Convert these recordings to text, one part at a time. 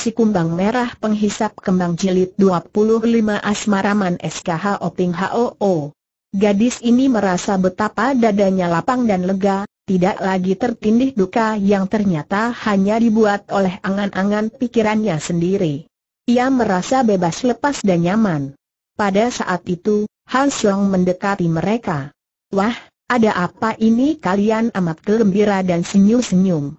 Si Kumbang Merah Penghisap Kembang Jilid 25 Asmaraman SKH Oping HOO Gadis ini merasa betapa dadanya lapang dan lega, tidak lagi tertindih duka yang ternyata hanya dibuat oleh angan-angan pikirannya sendiri. Ia merasa bebas lepas dan nyaman. Pada saat itu, Han Xiong mendekati mereka. Wah, ada apa ini kalian amat gembira dan senyum-senyum.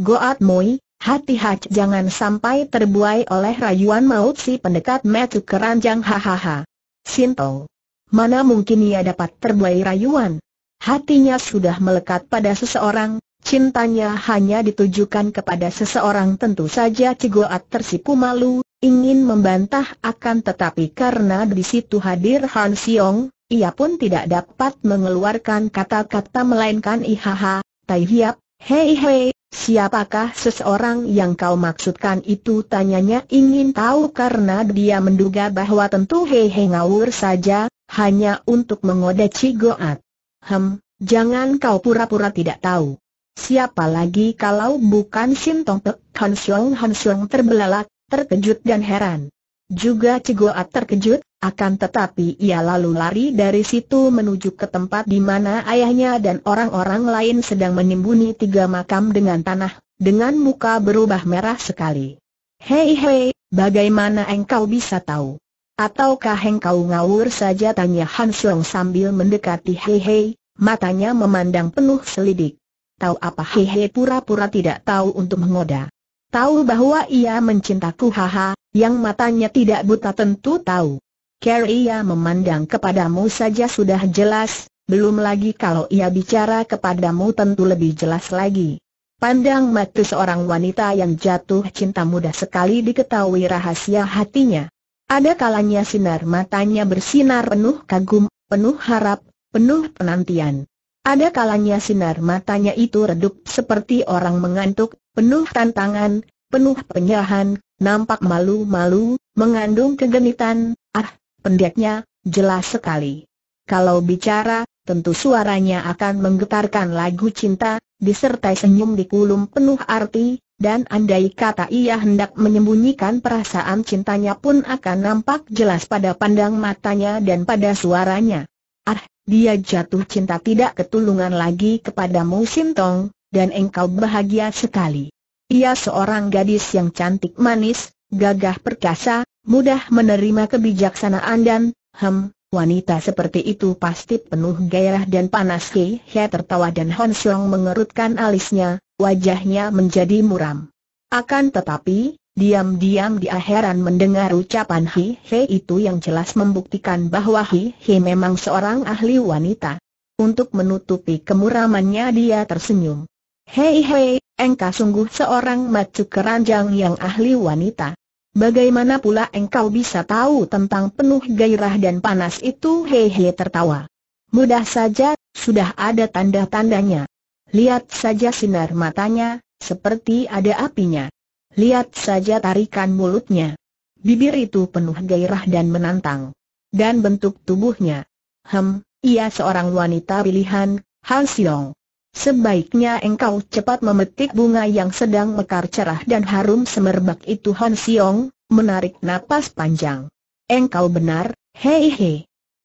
Goat Moi, Hati-hati jangan sampai terbuai oleh rayuan maut si pendekat metu keranjang hahaha. Sinto. Mana mungkin ia dapat terbuai rayuan? Hatinya sudah melekat pada seseorang, cintanya hanya ditujukan kepada seseorang tentu saja Cigoat tersipu malu, ingin membantah akan tetapi karena di situ hadir Han Siong, ia pun tidak dapat mengeluarkan kata-kata melainkan ihaha, tai hiap, hei hei, Siapakah seseorang yang kau maksudkan itu tanyanya ingin tahu karena dia menduga bahwa tentu hehe ngawur saja, hanya untuk mengoda Cigoat. Hem, jangan kau pura-pura tidak tahu. Siapa lagi kalau bukan Shin Tong Pek, Han Xiong Han Xiong terbelalak, terkejut dan heran. Juga Cigoat terkejut, akan tetapi ia lalu lari dari situ menuju ke tempat di mana ayahnya dan orang-orang lain sedang menimbuni tiga makam dengan tanah, dengan muka berubah merah sekali. Hei hei, bagaimana engkau bisa tahu? Ataukah engkau ngawur saja tanya Han sambil mendekati Hei Hei, matanya memandang penuh selidik. Tahu apa Hei Hei pura-pura tidak tahu untuk mengoda. Tahu bahwa ia mencintaku haha, yang matanya tidak buta tentu tahu. Carrie ia memandang kepadamu saja sudah jelas, belum lagi kalau ia bicara kepadamu tentu lebih jelas lagi. Pandang mata seorang wanita yang jatuh cinta mudah sekali diketahui rahasia hatinya. Ada kalanya sinar matanya bersinar penuh kagum, penuh harap, penuh penantian. Ada kalanya sinar matanya itu redup seperti orang mengantuk, penuh tantangan, penuh penyahan, nampak malu-malu, mengandung kegenitan, ah, Pendeknya, jelas sekali. Kalau bicara, tentu suaranya akan menggetarkan lagu cinta, disertai senyum di kulum penuh arti, dan andai kata ia hendak menyembunyikan perasaan cintanya pun akan nampak jelas pada pandang matanya dan pada suaranya. Ah, dia jatuh cinta tidak ketulungan lagi kepadamu Sintong, dan engkau bahagia sekali. Ia seorang gadis yang cantik manis, gagah perkasa, mudah menerima kebijaksanaan dan, hem, wanita seperti itu pasti penuh gairah dan panas He He tertawa dan Hon Xiong mengerutkan alisnya, wajahnya menjadi muram. Akan tetapi, Diam-diam dia heran mendengar ucapan Hi He itu yang jelas membuktikan bahwa Hi He memang seorang ahli wanita. Untuk menutupi kemuramannya dia tersenyum. Hei hei, engkau sungguh seorang macu keranjang yang ahli wanita. Bagaimana pula engkau bisa tahu tentang penuh gairah dan panas itu hehe tertawa. Mudah saja, sudah ada tanda-tandanya. Lihat saja sinar matanya, seperti ada apinya. Lihat saja tarikan mulutnya. Bibir itu penuh gairah dan menantang. Dan bentuk tubuhnya. Hem, ia seorang wanita pilihan, Han Siong. Sebaiknya engkau cepat memetik bunga yang sedang mekar cerah dan harum semerbak itu Han Siong, menarik napas panjang. Engkau benar, hei hei.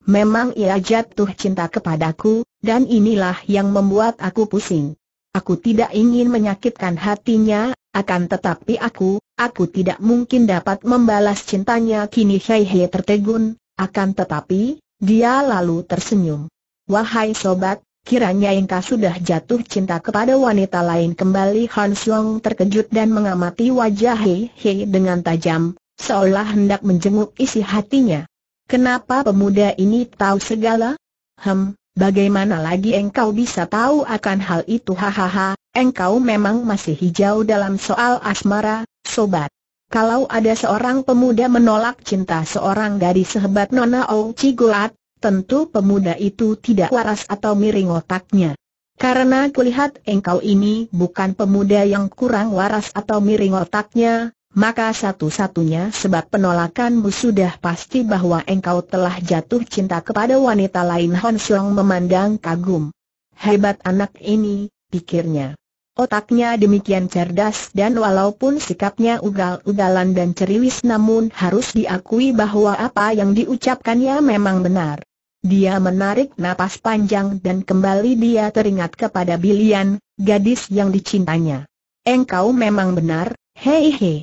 Memang ia jatuh cinta kepadaku, dan inilah yang membuat aku pusing. Aku tidak ingin menyakitkan hatinya, akan tetapi aku, aku tidak mungkin dapat membalas cintanya kini Hei Hei tertegun, akan tetapi, dia lalu tersenyum. Wahai sobat, Kiranya engkau sudah jatuh cinta kepada wanita lain kembali Hans terkejut dan mengamati wajah Hei Hei dengan tajam, seolah hendak menjenguk isi hatinya. Kenapa pemuda ini tahu segala? Hem, bagaimana lagi engkau bisa tahu akan hal itu hahaha, engkau memang masih hijau dalam soal asmara, sobat. Kalau ada seorang pemuda menolak cinta seorang gadis sehebat Nona Ou Ciguat, tentu pemuda itu tidak waras atau miring otaknya. Karena kulihat engkau ini bukan pemuda yang kurang waras atau miring otaknya, maka satu-satunya sebab penolakanmu sudah pasti bahwa engkau telah jatuh cinta kepada wanita lain Hon Xiong memandang kagum. Hebat anak ini, pikirnya. Otaknya demikian cerdas dan walaupun sikapnya ugal-ugalan dan ceriwis namun harus diakui bahwa apa yang diucapkannya memang benar. Dia menarik napas panjang dan kembali dia teringat kepada Bilian, gadis yang dicintanya. Engkau memang benar, hei hei.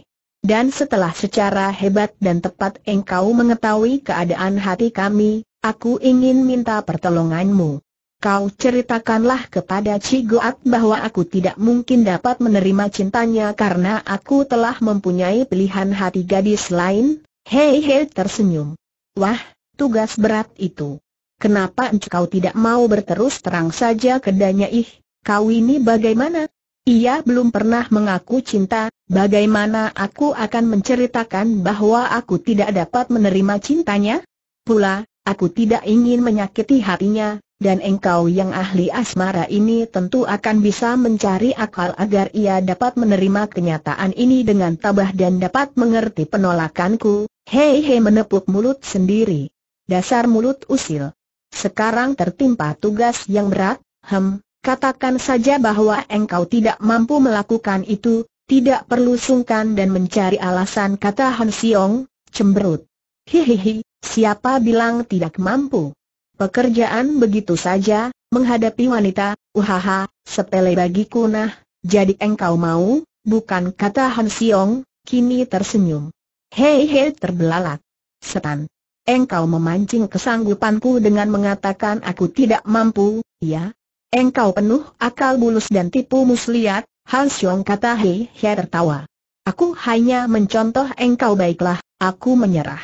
Dan setelah secara hebat dan tepat engkau mengetahui keadaan hati kami, aku ingin minta pertolonganmu. Kau ceritakanlah kepada Cigoat bahwa aku tidak mungkin dapat menerima cintanya karena aku telah mempunyai pilihan hati gadis lain, hei hei tersenyum. Wah, tugas berat itu. Kenapa engkau tidak mau berterus terang saja ke ih, kau ini bagaimana? Ia belum pernah mengaku cinta, bagaimana aku akan menceritakan bahwa aku tidak dapat menerima cintanya? Pula, aku tidak ingin menyakiti hatinya, dan engkau yang ahli asmara ini tentu akan bisa mencari akal agar ia dapat menerima kenyataan ini dengan tabah dan dapat mengerti penolakanku. Hei hei menepuk mulut sendiri. Dasar mulut usil sekarang tertimpa tugas yang berat, hem, katakan saja bahwa engkau tidak mampu melakukan itu, tidak perlu sungkan dan mencari alasan kata Han Siong, cemberut. Hihihi, siapa bilang tidak mampu? Pekerjaan begitu saja, menghadapi wanita, uhaha, sepele bagi nah, jadi engkau mau, bukan kata Han Siong, kini tersenyum. Hei hei terbelalak. Setan. Engkau memancing kesanggupanku dengan mengatakan aku tidak mampu, ya? Engkau penuh akal bulus dan tipu muslihat, Han Xiong kata Hei Hei tertawa. Aku hanya mencontoh engkau baiklah, aku menyerah.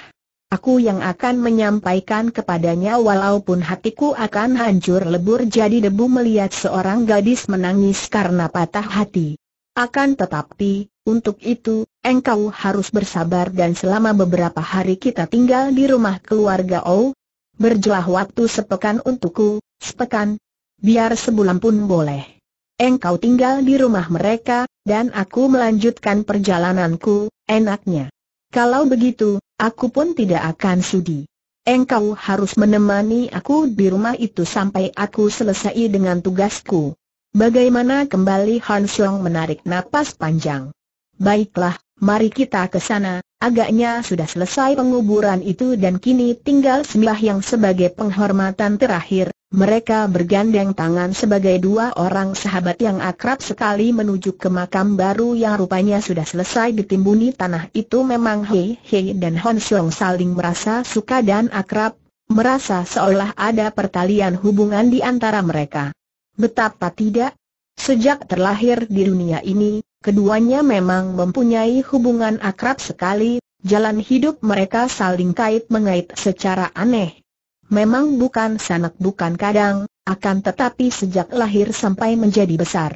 Aku yang akan menyampaikan kepadanya walaupun hatiku akan hancur lebur jadi debu melihat seorang gadis menangis karena patah hati. Akan tetapi, untuk itu, engkau harus bersabar dan selama beberapa hari kita tinggal di rumah keluarga Ou. Oh, Berjelah waktu sepekan untukku, sepekan, biar sebulan pun boleh. Engkau tinggal di rumah mereka, dan aku melanjutkan perjalananku, enaknya. Kalau begitu, aku pun tidak akan sudi. Engkau harus menemani aku di rumah itu sampai aku selesai dengan tugasku. Bagaimana kembali Hanslong menarik napas panjang. Baiklah, mari kita ke sana, agaknya sudah selesai penguburan itu dan kini tinggal sembah yang sebagai penghormatan terakhir. Mereka bergandeng tangan sebagai dua orang sahabat yang akrab sekali menuju ke makam baru yang rupanya sudah selesai ditimbuni tanah itu memang Hei Hei dan Hon Siong saling merasa suka dan akrab, merasa seolah ada pertalian hubungan di antara mereka. Betapa tidak, sejak terlahir di dunia ini, Keduanya memang mempunyai hubungan akrab sekali, jalan hidup mereka saling kait-mengait secara aneh. Memang bukan sanak bukan kadang, akan tetapi sejak lahir sampai menjadi besar.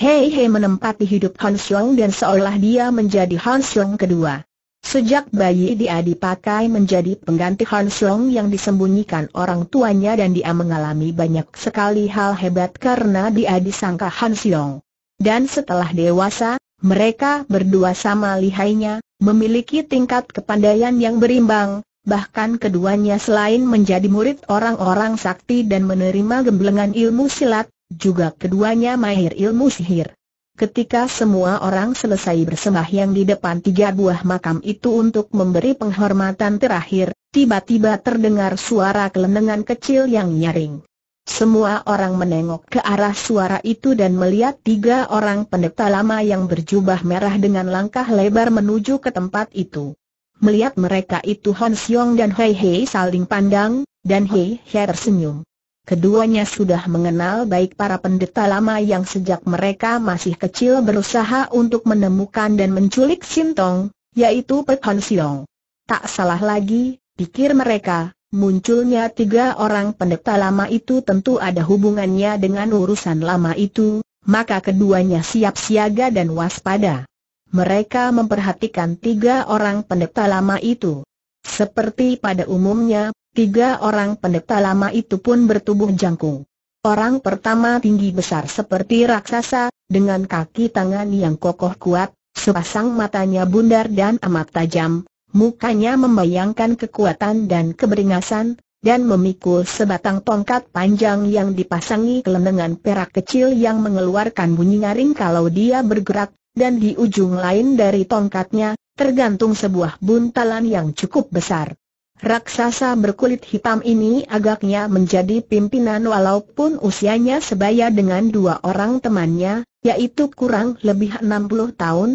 Hei Hei menempati hidup Han Xiong dan seolah dia menjadi Han Xiong kedua. Sejak bayi dia dipakai menjadi pengganti Han Xiong yang disembunyikan orang tuanya dan dia mengalami banyak sekali hal hebat karena dia disangka Han Xiong. Dan setelah dewasa, mereka berdua sama lihainya, memiliki tingkat kepandaian yang berimbang, bahkan keduanya selain menjadi murid orang-orang sakti dan menerima gemblengan ilmu silat, juga keduanya mahir ilmu sihir. Ketika semua orang selesai yang di depan tiga buah makam itu untuk memberi penghormatan terakhir, tiba-tiba terdengar suara kelenengan kecil yang nyaring. Semua orang menengok ke arah suara itu dan melihat tiga orang pendeta lama yang berjubah merah dengan langkah lebar menuju ke tempat itu. Melihat mereka itu Hon Xiong dan Hei Hei saling pandang, dan Hei Hei tersenyum. Keduanya sudah mengenal baik para pendeta lama yang sejak mereka masih kecil berusaha untuk menemukan dan menculik Sintong, yaitu Pek Hon Xiong. Tak salah lagi, pikir mereka, Munculnya tiga orang pendeta lama itu tentu ada hubungannya dengan urusan lama itu, maka keduanya siap siaga dan waspada. Mereka memperhatikan tiga orang pendeta lama itu. Seperti pada umumnya, tiga orang pendeta lama itu pun bertubuh jangkung. Orang pertama tinggi besar seperti raksasa, dengan kaki tangan yang kokoh kuat, sepasang matanya bundar dan amat tajam, mukanya membayangkan kekuatan dan keberingasan, dan memikul sebatang tongkat panjang yang dipasangi kelenengan perak kecil yang mengeluarkan bunyi nyaring kalau dia bergerak, dan di ujung lain dari tongkatnya, tergantung sebuah buntalan yang cukup besar. Raksasa berkulit hitam ini agaknya menjadi pimpinan walaupun usianya sebaya dengan dua orang temannya, yaitu kurang lebih 60 tahun.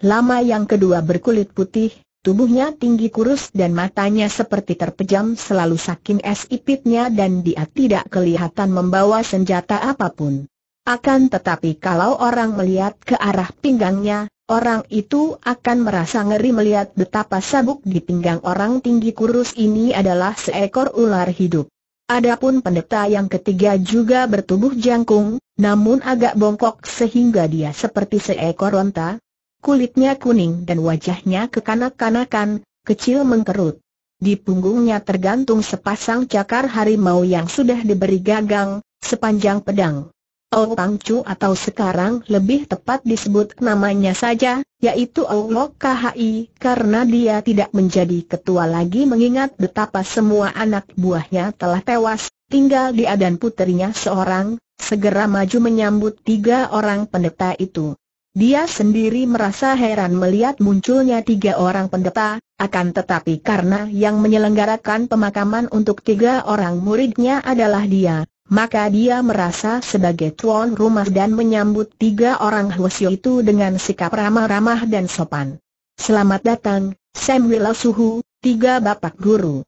Lama yang kedua berkulit putih, Tubuhnya tinggi kurus dan matanya seperti terpejam selalu saking es ipitnya dan dia tidak kelihatan membawa senjata apapun. Akan tetapi kalau orang melihat ke arah pinggangnya, orang itu akan merasa ngeri melihat betapa sabuk di pinggang orang tinggi kurus ini adalah seekor ular hidup. Adapun pendeta yang ketiga juga bertubuh jangkung, namun agak bongkok sehingga dia seperti seekor onta, kulitnya kuning dan wajahnya kekanak-kanakan, kecil mengkerut. Di punggungnya tergantung sepasang cakar harimau yang sudah diberi gagang, sepanjang pedang. Ou Chu atau sekarang lebih tepat disebut namanya saja, yaitu Ou Lok KHI, karena dia tidak menjadi ketua lagi mengingat betapa semua anak buahnya telah tewas, tinggal dia dan puterinya seorang, segera maju menyambut tiga orang pendeta itu. Dia sendiri merasa heran melihat munculnya tiga orang pendeta, akan tetapi karena yang menyelenggarakan pemakaman untuk tiga orang muridnya adalah dia, maka dia merasa sebagai tuan rumah dan menyambut tiga orang Hwasyo itu dengan sikap ramah-ramah dan sopan. Selamat datang, Sam Suhu, tiga bapak guru.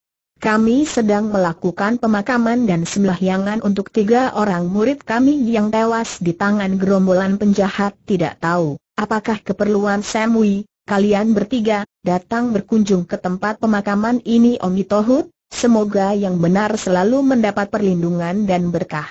Kami sedang melakukan pemakaman dan sembahyangan untuk tiga orang murid kami yang tewas di tangan gerombolan penjahat tidak tahu. Apakah keperluan Samui, kalian bertiga, datang berkunjung ke tempat pemakaman ini Om Itohut? Semoga yang benar selalu mendapat perlindungan dan berkah.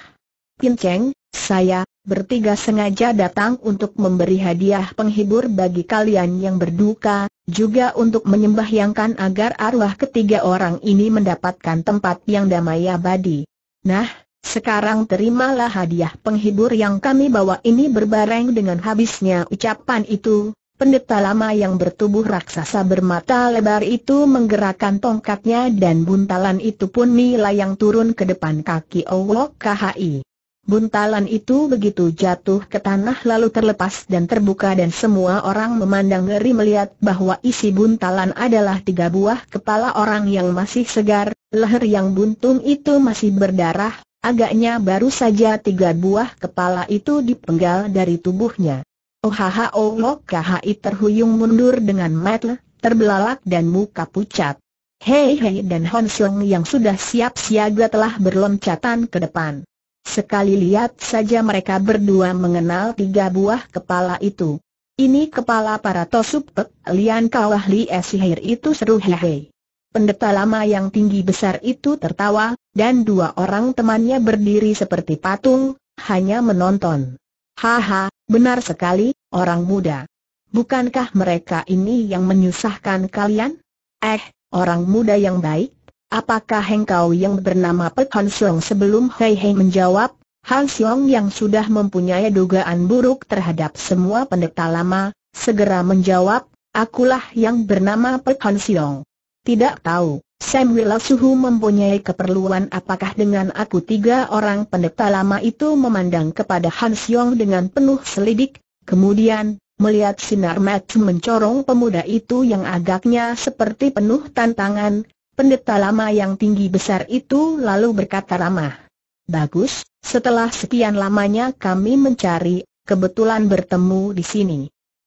Pinceng, saya, bertiga sengaja datang untuk memberi hadiah penghibur bagi kalian yang berduka, juga untuk menyembahyangkan agar arwah ketiga orang ini mendapatkan tempat yang damai abadi. Nah, sekarang terimalah hadiah penghibur yang kami bawa ini berbareng dengan habisnya ucapan itu. Pendeta lama yang bertubuh raksasa bermata lebar itu menggerakkan tongkatnya dan buntalan itu pun yang turun ke depan kaki Allah KHI. Buntalan itu begitu jatuh ke tanah lalu terlepas dan terbuka dan semua orang memandang ngeri melihat bahwa isi buntalan adalah tiga buah kepala orang yang masih segar, leher yang buntung itu masih berdarah, agaknya baru saja tiga buah kepala itu dipenggal dari tubuhnya. Ohho oh, Lokahi terhuyung mundur dengan metel, terbelalak dan muka pucat. Hei Hei dan Hon yang sudah siap siaga telah berloncatan ke depan. Sekali lihat saja mereka berdua mengenal tiga buah kepala itu. Ini kepala para tosupek, lian kawah li esihir itu seru hehe. Pendeta lama yang tinggi besar itu tertawa, dan dua orang temannya berdiri seperti patung, hanya menonton. Haha, benar sekali, orang muda. Bukankah mereka ini yang menyusahkan kalian? Eh, orang muda yang baik, apakah engkau yang bernama Pek Han Siong sebelum Hei Hei menjawab, Han Siong yang sudah mempunyai dugaan buruk terhadap semua pendeta lama, segera menjawab, akulah yang bernama Pek Han Siong. Tidak tahu, Samuel Suhu mempunyai keperluan apakah dengan aku tiga orang pendeta lama itu memandang kepada Han Siong dengan penuh selidik, kemudian, melihat sinar mata mencorong pemuda itu yang agaknya seperti penuh tantangan, Pendeta lama yang tinggi besar itu lalu berkata ramah. Bagus, setelah sekian lamanya kami mencari, kebetulan bertemu di sini.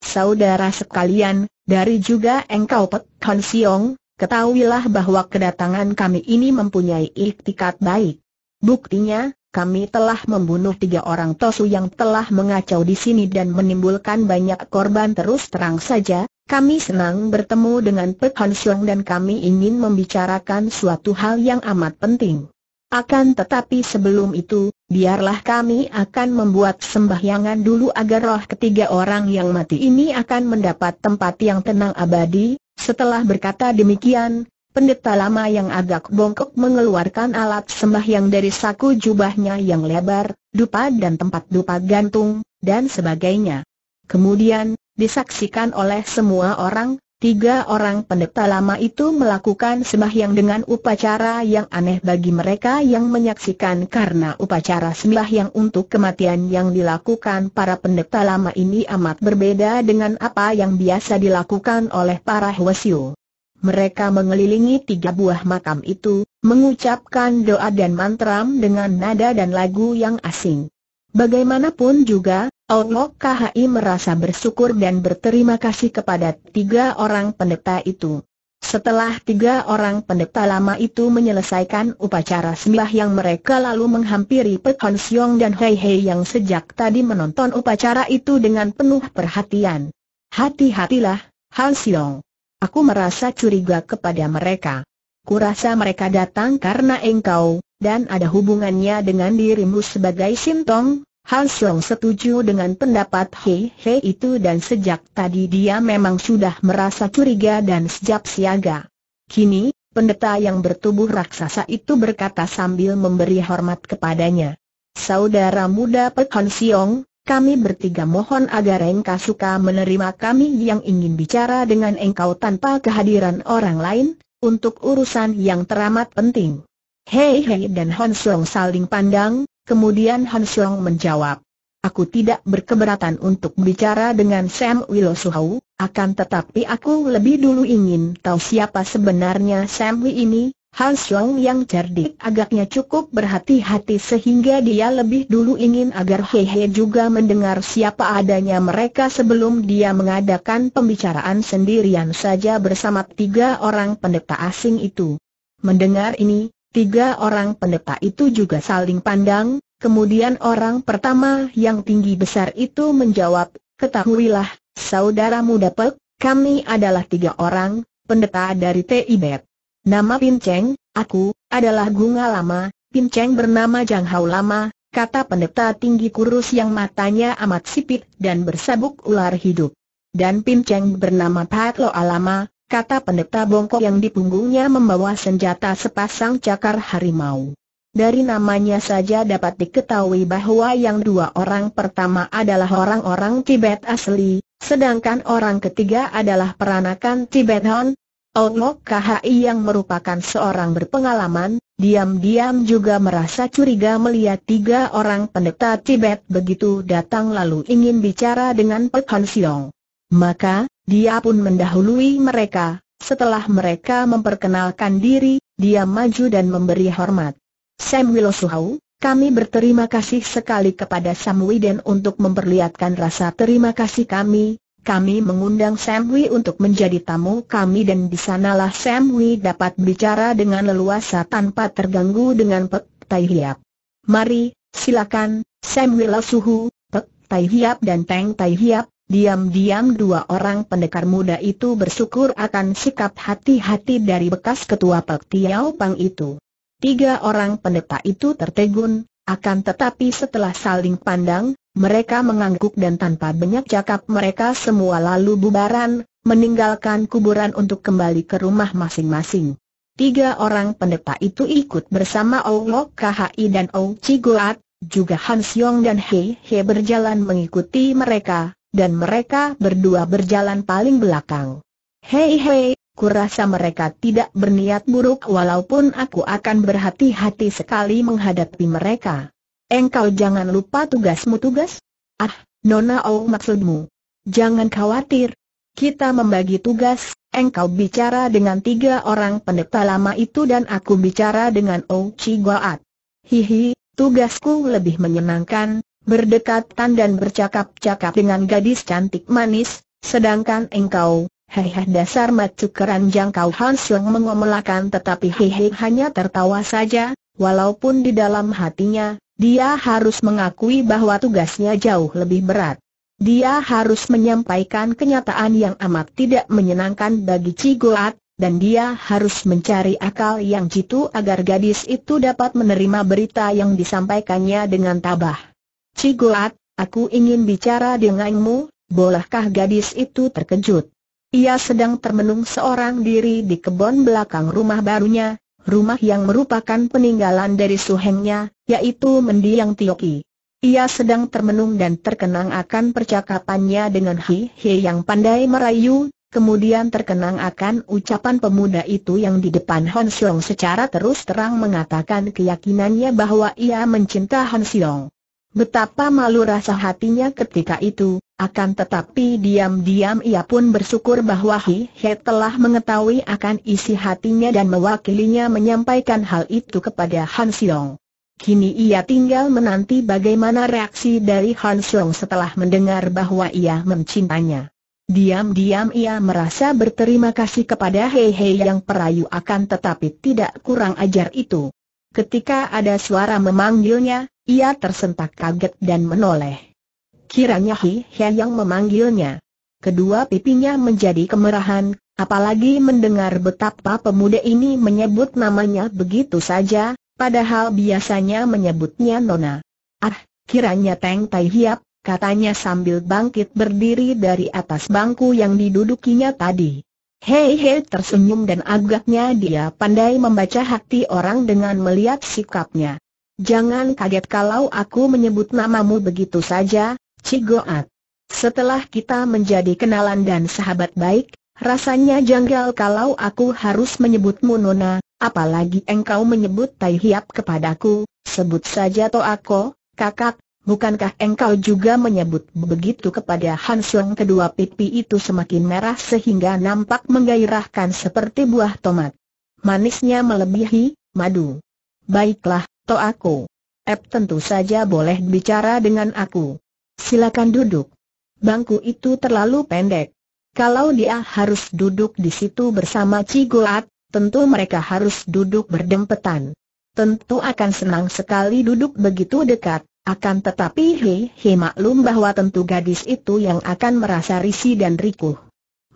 Saudara sekalian, dari juga engkau Pek Han Siong, ketahuilah bahwa kedatangan kami ini mempunyai iktikat baik. Buktinya, kami telah membunuh tiga orang tosu yang telah mengacau di sini dan menimbulkan banyak korban terus terang saja, kami senang bertemu dengan Pek Han Siong dan kami ingin membicarakan suatu hal yang amat penting. Akan tetapi sebelum itu, biarlah kami akan membuat sembahyangan dulu agar roh ketiga orang yang mati ini akan mendapat tempat yang tenang abadi. Setelah berkata demikian, pendeta lama yang agak bongkok mengeluarkan alat sembahyang dari saku jubahnya yang lebar, dupa dan tempat dupa gantung, dan sebagainya. Kemudian, disaksikan oleh semua orang, tiga orang pendeta lama itu melakukan sembahyang dengan upacara yang aneh bagi mereka yang menyaksikan karena upacara sembahyang untuk kematian yang dilakukan para pendeta lama ini amat berbeda dengan apa yang biasa dilakukan oleh para Hwasyu. Mereka mengelilingi tiga buah makam itu, mengucapkan doa dan mantram dengan nada dan lagu yang asing. Bagaimanapun juga, Allah KHI merasa bersyukur dan berterima kasih kepada tiga orang pendeta itu. Setelah tiga orang pendeta lama itu menyelesaikan upacara sembah yang mereka lalu menghampiri Pek Hon Siong dan Hei Hei yang sejak tadi menonton upacara itu dengan penuh perhatian. Hati-hatilah, Han Siong. Aku merasa curiga kepada mereka. Kurasa mereka datang karena engkau, dan ada hubungannya dengan dirimu sebagai Sintong, Hansong setuju dengan pendapat He He itu dan sejak tadi dia memang sudah merasa curiga dan sejak siaga. Kini, pendeta yang bertubuh raksasa itu berkata sambil memberi hormat kepadanya. Saudara muda Pek Han kami bertiga mohon agar engkau suka menerima kami yang ingin bicara dengan engkau tanpa kehadiran orang lain, untuk urusan yang teramat penting. Hei Hei dan Hansong saling pandang, Kemudian Han Xiong menjawab, Aku tidak berkeberatan untuk bicara dengan Sam Wilosuhau, akan tetapi aku lebih dulu ingin tahu siapa sebenarnya Sam Wi ini. Han Xiong yang cerdik agaknya cukup berhati-hati sehingga dia lebih dulu ingin agar Hehe juga mendengar siapa adanya mereka sebelum dia mengadakan pembicaraan sendirian saja bersama tiga orang pendeta asing itu. Mendengar ini, Tiga orang pendeta itu juga saling pandang, kemudian orang pertama yang tinggi besar itu menjawab, Ketahuilah, saudara muda Pek, kami adalah tiga orang, pendeta dari Tibet. Nama Pinceng, aku, adalah Gunga Lama, Pinceng bernama Jang Hao Lama, kata pendeta tinggi kurus yang matanya amat sipit dan bersabuk ular hidup. Dan Pinceng bernama Pat Lo Alama, kata pendeta bongkok yang di punggungnya membawa senjata sepasang cakar harimau. Dari namanya saja dapat diketahui bahwa yang dua orang pertama adalah orang-orang Tibet asli, sedangkan orang ketiga adalah peranakan Tibet Hon, Ongok KHI yang merupakan seorang berpengalaman, diam-diam juga merasa curiga melihat tiga orang pendeta Tibet begitu datang lalu ingin bicara dengan Pek Hon Siong. Maka, dia pun mendahului mereka, setelah mereka memperkenalkan diri, dia maju dan memberi hormat. Sam Wilosuhau, kami berterima kasih sekali kepada Sam Widen untuk memperlihatkan rasa terima kasih kami. Kami mengundang Sam Wi untuk menjadi tamu kami dan di sanalah Sam Wi dapat bicara dengan leluasa tanpa terganggu dengan Pek Tai Hiap. Mari, silakan, Sam Wilosuhu, Pe Pek Tai Hiap dan Teng Tai Hiap, Diam-diam dua orang pendekar muda itu bersyukur akan sikap hati-hati dari bekas ketua Pek Tiao Pang itu. Tiga orang pendeta itu tertegun, akan tetapi setelah saling pandang, mereka mengangguk dan tanpa banyak cakap mereka semua lalu bubaran, meninggalkan kuburan untuk kembali ke rumah masing-masing. Tiga orang pendeta itu ikut bersama Ouo KHI dan Ouo Cigoat, juga Hans Yong dan Hei Hei berjalan mengikuti mereka, dan mereka berdua berjalan paling belakang. Hei hei, kurasa mereka tidak berniat buruk walaupun aku akan berhati-hati sekali menghadapi mereka. Engkau jangan lupa tugasmu tugas? Ah, Nona Oh maksudmu? Jangan khawatir. Kita membagi tugas, engkau bicara dengan tiga orang pendeta lama itu dan aku bicara dengan Oh Chi Goat. Hihi, tugasku lebih menyenangkan, berdekatan dan bercakap-cakap dengan gadis cantik manis, sedangkan engkau, hehe dasar macu keranjang kau Hansung mengomelakan tetapi hehe hanya tertawa saja, walaupun di dalam hatinya, dia harus mengakui bahwa tugasnya jauh lebih berat. Dia harus menyampaikan kenyataan yang amat tidak menyenangkan bagi Cigoat, dan dia harus mencari akal yang jitu agar gadis itu dapat menerima berita yang disampaikannya dengan tabah. Cigoat, aku ingin bicara denganmu, bolehkah gadis itu terkejut? Ia sedang termenung seorang diri di kebun belakang rumah barunya, rumah yang merupakan peninggalan dari suhengnya, yaitu mendiang Tioki. Ia sedang termenung dan terkenang akan percakapannya dengan Hi Hi yang pandai merayu, kemudian terkenang akan ucapan pemuda itu yang di depan Hon Siong secara terus terang mengatakan keyakinannya bahwa ia mencinta Hon Siong. Betapa malu rasa hatinya ketika itu, akan tetapi diam-diam ia pun bersyukur bahwa Hi He telah mengetahui akan isi hatinya dan mewakilinya menyampaikan hal itu kepada Han Xiong. Kini ia tinggal menanti bagaimana reaksi dari Han Xiong setelah mendengar bahwa ia mencintanya. Diam-diam ia merasa berterima kasih kepada Hei Hei yang perayu akan tetapi tidak kurang ajar itu. Ketika ada suara memanggilnya, ia tersentak kaget dan menoleh. Kiranya Hi Hian yang memanggilnya. Kedua pipinya menjadi kemerahan, apalagi mendengar betapa pemuda ini menyebut namanya begitu saja, padahal biasanya menyebutnya Nona. Ah, kiranya Teng Tai Hiap, katanya sambil bangkit berdiri dari atas bangku yang didudukinya tadi. Hei Hei tersenyum dan agaknya dia pandai membaca hati orang dengan melihat sikapnya. Jangan kaget kalau aku menyebut namamu begitu saja, Cigoat. Setelah kita menjadi kenalan dan sahabat baik, rasanya janggal kalau aku harus menyebutmu Nona, apalagi engkau menyebut Tai kepadaku, sebut saja Toako, kakak, bukankah engkau juga menyebut begitu kepada Han kedua pipi itu semakin merah sehingga nampak menggairahkan seperti buah tomat. Manisnya melebihi, madu. Baiklah, to aku. Ep tentu saja boleh bicara dengan aku. Silakan duduk. Bangku itu terlalu pendek. Kalau dia harus duduk di situ bersama Cigoat, tentu mereka harus duduk berdempetan. Tentu akan senang sekali duduk begitu dekat, akan tetapi he, he maklum bahwa tentu gadis itu yang akan merasa risih dan rikuh.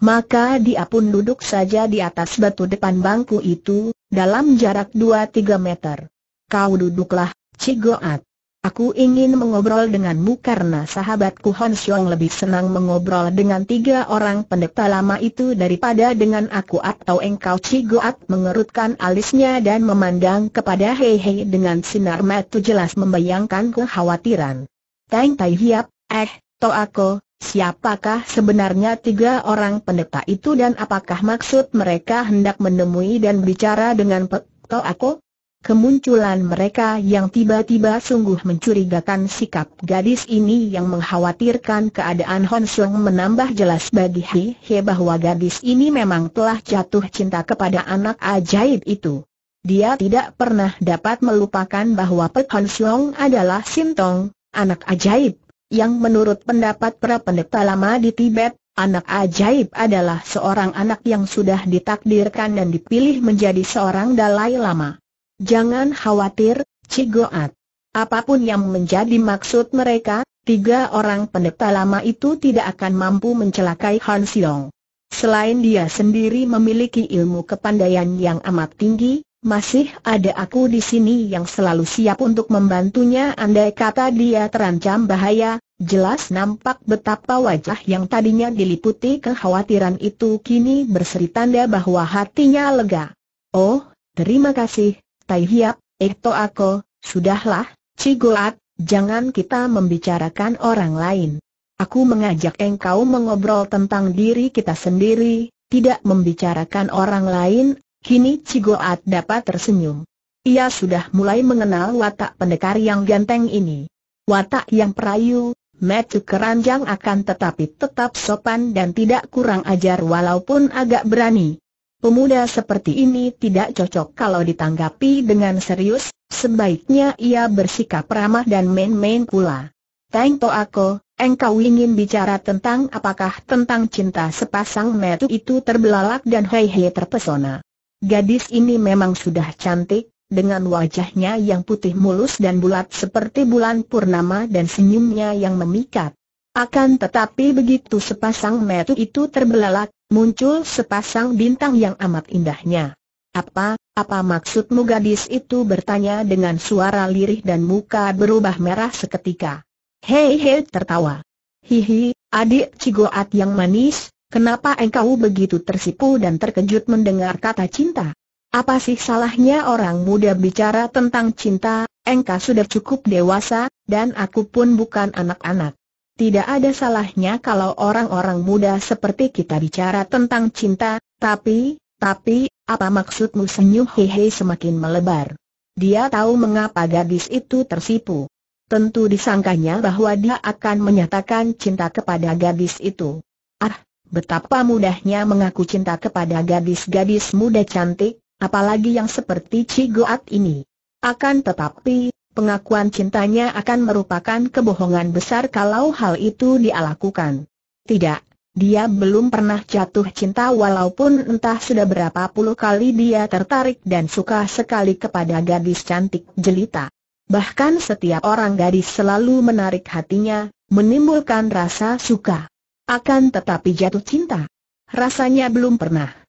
Maka dia pun duduk saja di atas batu depan bangku itu, dalam jarak 2-3 meter. Kau duduklah, Cigoat. Aku ingin mengobrol denganmu karena sahabatku Hon Xiong lebih senang mengobrol dengan tiga orang pendeta lama itu daripada dengan aku atau engkau Cigoat mengerutkan alisnya dan memandang kepada Hei Hei dengan sinar mata jelas membayangkan kekhawatiran. Teng Tai Hiap, eh, aku, siapakah sebenarnya tiga orang pendeta itu dan apakah maksud mereka hendak menemui dan bicara dengan toh aku? Kemunculan mereka yang tiba-tiba sungguh mencurigakan sikap gadis ini yang mengkhawatirkan keadaan Hon Sung menambah jelas bagi Hi He bahwa gadis ini memang telah jatuh cinta kepada anak ajaib itu. Dia tidak pernah dapat melupakan bahwa Pek Hon Sung adalah Sintong, anak ajaib, yang menurut pendapat para pendeta lama di Tibet, anak ajaib adalah seorang anak yang sudah ditakdirkan dan dipilih menjadi seorang Dalai Lama. Jangan khawatir, Cigoat. Apapun yang menjadi maksud mereka, tiga orang pendeta lama itu tidak akan mampu mencelakai Han Siong. Selain dia sendiri memiliki ilmu kepandaian yang amat tinggi, masih ada aku di sini yang selalu siap untuk membantunya andai kata dia terancam bahaya, jelas nampak betapa wajah yang tadinya diliputi kekhawatiran itu kini berseri tanda bahwa hatinya lega. Oh, terima kasih, Tai Hiap, Ekto Ako, sudahlah, Cigoat, jangan kita membicarakan orang lain. Aku mengajak engkau mengobrol tentang diri kita sendiri, tidak membicarakan orang lain, kini Cigoat dapat tersenyum. Ia sudah mulai mengenal watak pendekar yang ganteng ini. Watak yang perayu, metu keranjang akan tetapi tetap sopan dan tidak kurang ajar walaupun agak berani. Pemuda seperti ini tidak cocok kalau ditanggapi dengan serius, sebaiknya ia bersikap ramah dan main-main pula. To ako, engkau ingin bicara tentang apakah tentang cinta sepasang metu itu terbelalak dan hei hei terpesona. Gadis ini memang sudah cantik, dengan wajahnya yang putih mulus dan bulat seperti bulan purnama dan senyumnya yang memikat. Akan tetapi begitu sepasang metu itu terbelalak, muncul sepasang bintang yang amat indahnya. Apa, apa maksudmu gadis itu bertanya dengan suara lirih dan muka berubah merah seketika. Hei hei tertawa. Hihi, adik Cigoat yang manis, kenapa engkau begitu tersipu dan terkejut mendengar kata cinta? Apa sih salahnya orang muda bicara tentang cinta, engkau sudah cukup dewasa, dan aku pun bukan anak-anak. Tidak ada salahnya kalau orang-orang muda seperti kita bicara tentang cinta, tapi, tapi, apa maksudmu senyum hehe semakin melebar. Dia tahu mengapa gadis itu tersipu. Tentu disangkanya bahwa dia akan menyatakan cinta kepada gadis itu. Ah, betapa mudahnya mengaku cinta kepada gadis-gadis muda cantik, apalagi yang seperti Cigoat ini. Akan tetapi, pengakuan cintanya akan merupakan kebohongan besar kalau hal itu dia lakukan. Tidak, dia belum pernah jatuh cinta walaupun entah sudah berapa puluh kali dia tertarik dan suka sekali kepada gadis cantik jelita. Bahkan setiap orang gadis selalu menarik hatinya, menimbulkan rasa suka. Akan tetapi jatuh cinta. Rasanya belum pernah.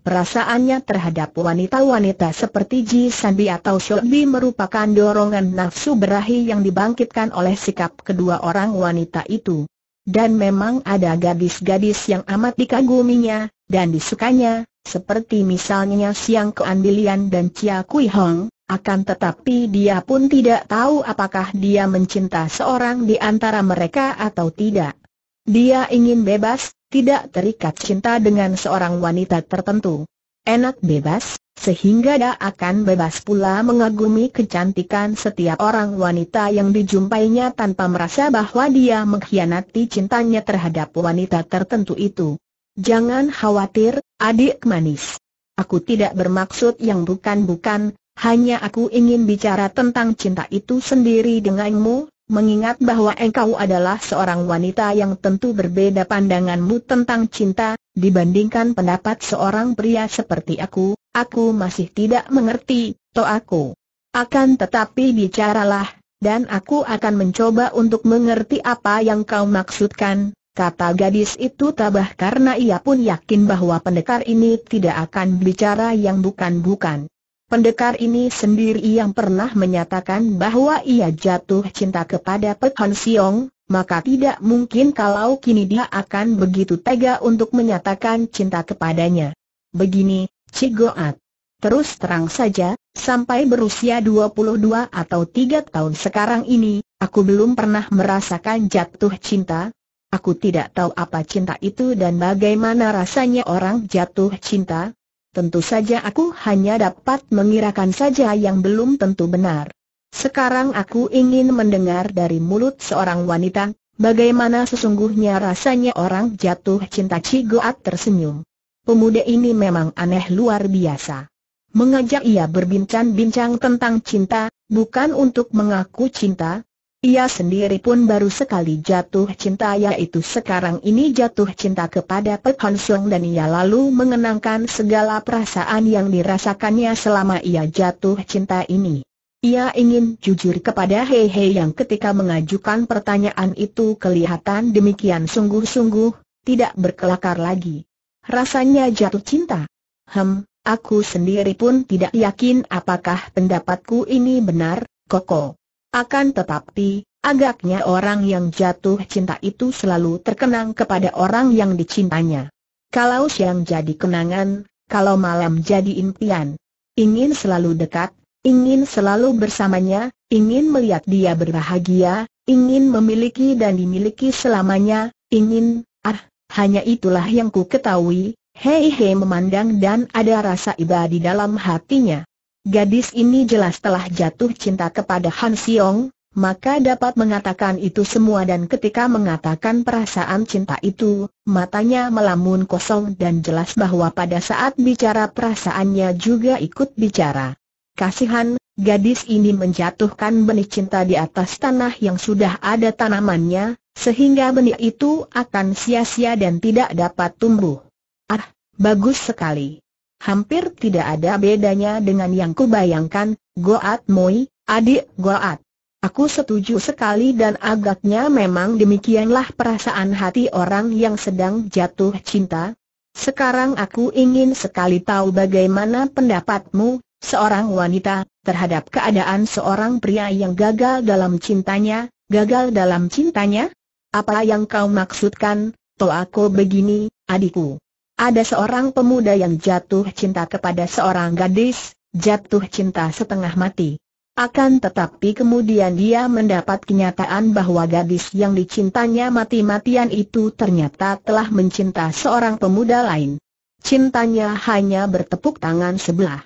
Perasaannya terhadap wanita-wanita seperti Ji Sanbi atau Shobi merupakan dorongan nafsu berahi yang dibangkitkan oleh sikap kedua orang wanita itu. Dan memang ada gadis-gadis yang amat dikaguminya, dan disukanya, seperti misalnya Siang Keandilian dan Chia Kui Hong, akan tetapi dia pun tidak tahu apakah dia mencinta seorang di antara mereka atau tidak. Dia ingin bebas, tidak terikat cinta dengan seorang wanita tertentu. Enak bebas, sehingga dia akan bebas pula mengagumi kecantikan setiap orang wanita yang dijumpainya tanpa merasa bahwa dia mengkhianati cintanya terhadap wanita tertentu itu. Jangan khawatir, adik manis. Aku tidak bermaksud yang bukan-bukan, hanya aku ingin bicara tentang cinta itu sendiri denganmu, mengingat bahwa engkau adalah seorang wanita yang tentu berbeda pandanganmu tentang cinta, dibandingkan pendapat seorang pria seperti aku, aku masih tidak mengerti, toh aku. Akan tetapi bicaralah, dan aku akan mencoba untuk mengerti apa yang kau maksudkan, kata gadis itu tabah karena ia pun yakin bahwa pendekar ini tidak akan bicara yang bukan-bukan. Pendekar ini sendiri yang pernah menyatakan bahwa ia jatuh cinta kepada Pek Han Siong, maka tidak mungkin kalau kini dia akan begitu tega untuk menyatakan cinta kepadanya. Begini, Cigoat. Terus terang saja, sampai berusia 22 atau 3 tahun sekarang ini, aku belum pernah merasakan jatuh cinta. Aku tidak tahu apa cinta itu dan bagaimana rasanya orang jatuh cinta tentu saja aku hanya dapat mengirakan saja yang belum tentu benar. Sekarang aku ingin mendengar dari mulut seorang wanita, bagaimana sesungguhnya rasanya orang jatuh cinta Cigoat tersenyum. Pemuda ini memang aneh luar biasa. Mengajak ia berbincang-bincang tentang cinta, bukan untuk mengaku cinta, ia sendiri pun baru sekali jatuh cinta yaitu sekarang ini jatuh cinta kepada Pek Hon Sung dan ia lalu mengenangkan segala perasaan yang dirasakannya selama ia jatuh cinta ini. Ia ingin jujur kepada Hei Hei yang ketika mengajukan pertanyaan itu kelihatan demikian sungguh-sungguh, tidak berkelakar lagi. Rasanya jatuh cinta. Hem, aku sendiri pun tidak yakin apakah pendapatku ini benar, Koko. Akan tetapi, agaknya orang yang jatuh cinta itu selalu terkenang kepada orang yang dicintanya. Kalau siang jadi kenangan, kalau malam jadi impian. Ingin selalu dekat, ingin selalu bersamanya, ingin melihat dia berbahagia, ingin memiliki dan dimiliki selamanya, ingin, ah, hanya itulah yang ku ketahui, hei hei memandang dan ada rasa iba di dalam hatinya. Gadis ini jelas telah jatuh cinta kepada Han Siong, maka dapat mengatakan itu semua dan ketika mengatakan perasaan cinta itu, matanya melamun kosong dan jelas bahwa pada saat bicara perasaannya juga ikut bicara. Kasihan, gadis ini menjatuhkan benih cinta di atas tanah yang sudah ada tanamannya, sehingga benih itu akan sia-sia dan tidak dapat tumbuh. Ah, bagus sekali hampir tidak ada bedanya dengan yang kubayangkan, Goat Moi, adik Goat. Aku setuju sekali dan agaknya memang demikianlah perasaan hati orang yang sedang jatuh cinta. Sekarang aku ingin sekali tahu bagaimana pendapatmu, seorang wanita, terhadap keadaan seorang pria yang gagal dalam cintanya, gagal dalam cintanya? Apa yang kau maksudkan, toako begini, adikku? Ada seorang pemuda yang jatuh cinta kepada seorang gadis, jatuh cinta setengah mati. Akan tetapi kemudian dia mendapat kenyataan bahwa gadis yang dicintanya mati-matian itu ternyata telah mencinta seorang pemuda lain. Cintanya hanya bertepuk tangan sebelah.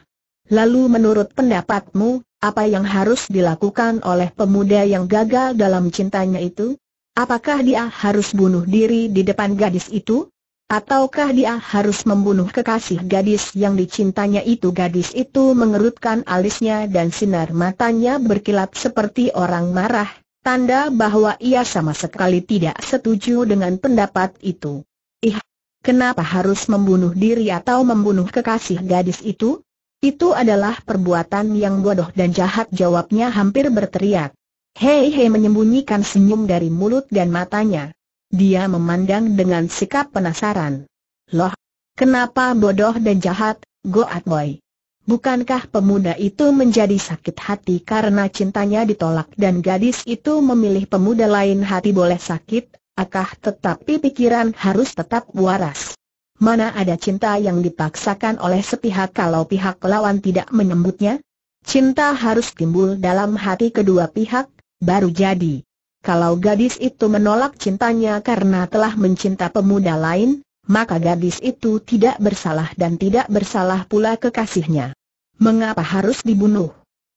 Lalu menurut pendapatmu, apa yang harus dilakukan oleh pemuda yang gagal dalam cintanya itu? Apakah dia harus bunuh diri di depan gadis itu? Ataukah dia harus membunuh kekasih gadis yang dicintanya itu Gadis itu mengerutkan alisnya dan sinar matanya berkilat seperti orang marah Tanda bahwa ia sama sekali tidak setuju dengan pendapat itu Ih, kenapa harus membunuh diri atau membunuh kekasih gadis itu? Itu adalah perbuatan yang bodoh dan jahat jawabnya hampir berteriak Hei hei menyembunyikan senyum dari mulut dan matanya dia memandang dengan sikap penasaran. Loh, kenapa bodoh dan jahat, Goat Boy? Bukankah pemuda itu menjadi sakit hati karena cintanya ditolak dan gadis itu memilih pemuda lain hati boleh sakit, akah tetapi pikiran harus tetap waras. Mana ada cinta yang dipaksakan oleh sepihak kalau pihak lawan tidak menyambutnya? Cinta harus timbul dalam hati kedua pihak, baru jadi. Kalau gadis itu menolak cintanya karena telah mencinta pemuda lain, maka gadis itu tidak bersalah dan tidak bersalah pula kekasihnya. Mengapa harus dibunuh?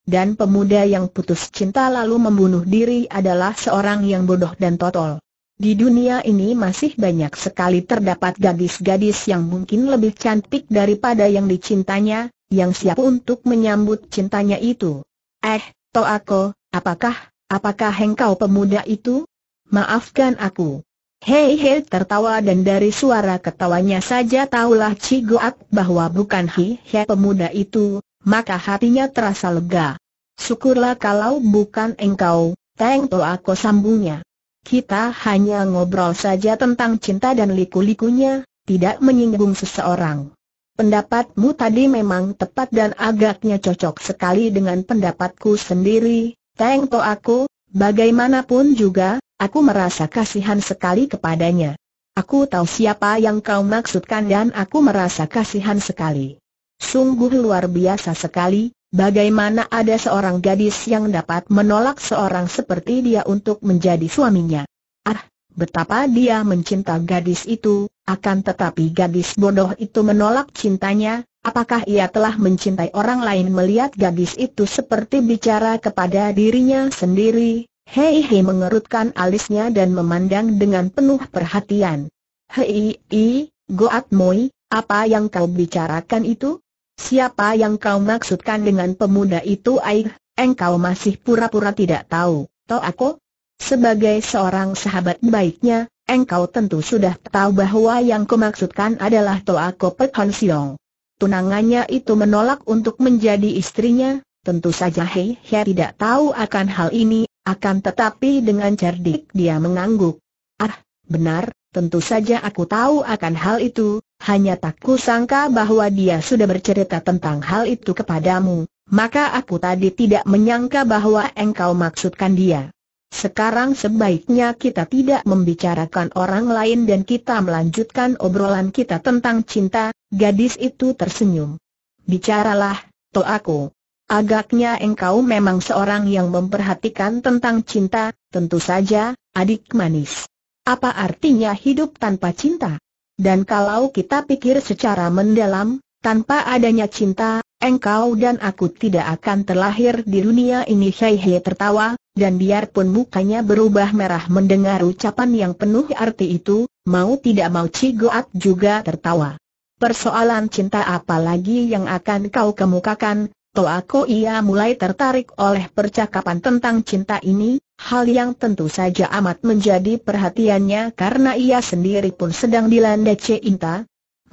Dan pemuda yang putus cinta lalu membunuh diri adalah seorang yang bodoh dan totol. Di dunia ini masih banyak sekali terdapat gadis-gadis yang mungkin lebih cantik daripada yang dicintanya, yang siap untuk menyambut cintanya itu. Eh, Toako, apakah Apakah engkau pemuda itu? Maafkan aku. Hei hei tertawa dan dari suara ketawanya saja tahulah cigoat bahwa bukan hi hei pemuda itu, maka hatinya terasa lega. Syukurlah kalau bukan engkau, Teng To aku sambungnya. Kita hanya ngobrol saja tentang cinta dan liku-likunya, tidak menyinggung seseorang. Pendapatmu tadi memang tepat dan agaknya cocok sekali dengan pendapatku sendiri, Teng To aku, bagaimanapun juga, aku merasa kasihan sekali kepadanya. Aku tahu siapa yang kau maksudkan dan aku merasa kasihan sekali. Sungguh luar biasa sekali, bagaimana ada seorang gadis yang dapat menolak seorang seperti dia untuk menjadi suaminya. Ah, betapa dia mencinta gadis itu, akan tetapi gadis bodoh itu menolak cintanya, Apakah ia telah mencintai orang lain melihat gadis itu seperti bicara kepada dirinya sendiri? Hei Hei mengerutkan alisnya dan memandang dengan penuh perhatian. Hei I, Goat Moi, apa yang kau bicarakan itu? Siapa yang kau maksudkan dengan pemuda itu Aih, engkau masih pura-pura tidak tahu, toh aku? Sebagai seorang sahabat baiknya, engkau tentu sudah tahu bahwa yang kau maksudkan adalah aku Kopet Hon Siong tunangannya itu menolak untuk menjadi istrinya, tentu saja Hei Hei tidak tahu akan hal ini, akan tetapi dengan cerdik dia mengangguk. Ah, benar, tentu saja aku tahu akan hal itu, hanya tak kusangka bahwa dia sudah bercerita tentang hal itu kepadamu, maka aku tadi tidak menyangka bahwa engkau maksudkan dia. Sekarang sebaiknya kita tidak membicarakan orang lain dan kita melanjutkan obrolan kita tentang cinta, gadis itu tersenyum. Bicaralah, to aku. Agaknya engkau memang seorang yang memperhatikan tentang cinta, tentu saja, adik manis. Apa artinya hidup tanpa cinta? Dan kalau kita pikir secara mendalam, tanpa adanya cinta, engkau dan aku tidak akan terlahir di dunia ini Hei Hei tertawa, dan biarpun mukanya berubah merah mendengar ucapan yang penuh arti itu, mau tidak mau Cigoat juga tertawa. Persoalan cinta apa lagi yang akan kau kemukakan, Toako ia mulai tertarik oleh percakapan tentang cinta ini, hal yang tentu saja amat menjadi perhatiannya karena ia sendiri pun sedang dilanda cinta.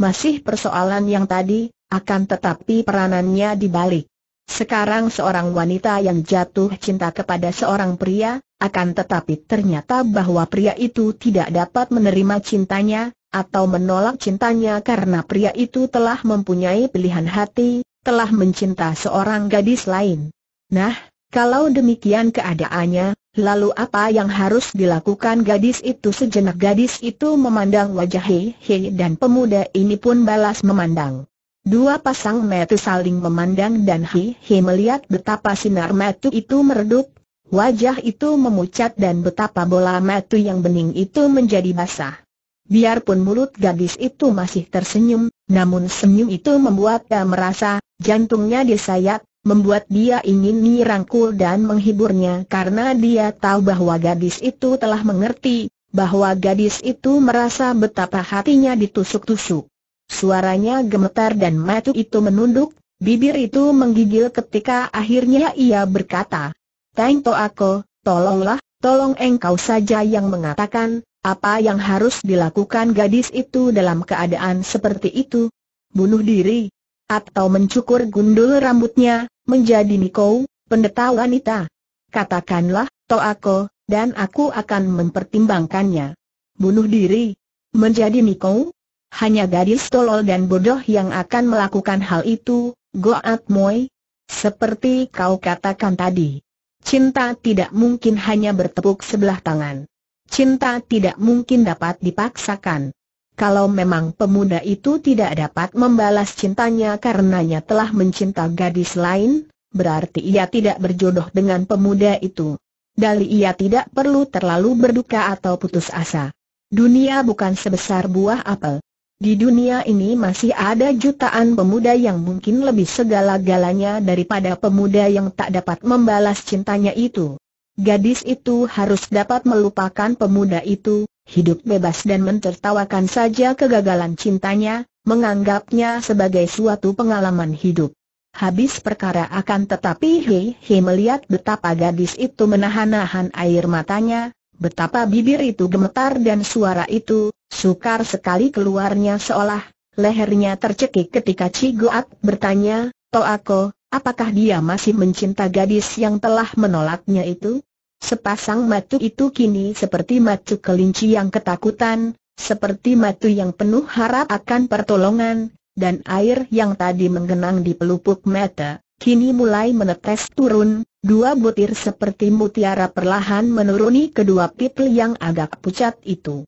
Masih persoalan yang tadi, akan tetapi peranannya dibalik. Sekarang seorang wanita yang jatuh cinta kepada seorang pria, akan tetapi ternyata bahwa pria itu tidak dapat menerima cintanya, atau menolak cintanya karena pria itu telah mempunyai pilihan hati, telah mencinta seorang gadis lain. Nah, kalau demikian keadaannya, lalu apa yang harus dilakukan gadis itu sejenak gadis itu memandang wajah Hei Hei dan pemuda ini pun balas memandang. Dua pasang mata saling memandang dan Hi Hi melihat betapa sinar mata itu meredup, wajah itu memucat dan betapa bola mata yang bening itu menjadi basah. Biarpun mulut gadis itu masih tersenyum, namun senyum itu membuat dia merasa, jantungnya disayat, membuat dia ingin dirangkul dan menghiburnya karena dia tahu bahwa gadis itu telah mengerti, bahwa gadis itu merasa betapa hatinya ditusuk-tusuk. Suaranya gemetar dan matu itu menunduk, bibir itu menggigil ketika akhirnya ia berkata, Teng To Ako, tolonglah, tolong engkau saja yang mengatakan, apa yang harus dilakukan gadis itu dalam keadaan seperti itu? Bunuh diri? Atau mencukur gundul rambutnya, menjadi Niko, pendeta wanita? Katakanlah, To Ako, dan aku akan mempertimbangkannya. Bunuh diri? Menjadi Niko? hanya gadis tolol dan bodoh yang akan melakukan hal itu, Goat moy. Seperti kau katakan tadi, cinta tidak mungkin hanya bertepuk sebelah tangan. Cinta tidak mungkin dapat dipaksakan. Kalau memang pemuda itu tidak dapat membalas cintanya karenanya telah mencinta gadis lain, berarti ia tidak berjodoh dengan pemuda itu. Dari ia tidak perlu terlalu berduka atau putus asa. Dunia bukan sebesar buah apel. Di dunia ini masih ada jutaan pemuda yang mungkin lebih segala-galanya daripada pemuda yang tak dapat membalas cintanya itu. Gadis itu harus dapat melupakan pemuda itu, hidup bebas dan mentertawakan saja kegagalan cintanya, menganggapnya sebagai suatu pengalaman hidup. Habis perkara akan tetapi Hei Hei melihat betapa gadis itu menahan-nahan air matanya, betapa bibir itu gemetar dan suara itu, Sukar sekali keluarnya seolah lehernya tercekik ketika cigoat bertanya, Toako, apakah dia masih mencinta gadis yang telah menolaknya itu? Sepasang matu itu kini seperti matu kelinci yang ketakutan, seperti matu yang penuh harap akan pertolongan, dan air yang tadi menggenang di pelupuk mata, kini mulai menetes turun, dua butir seperti mutiara perlahan menuruni kedua pipil yang agak pucat itu.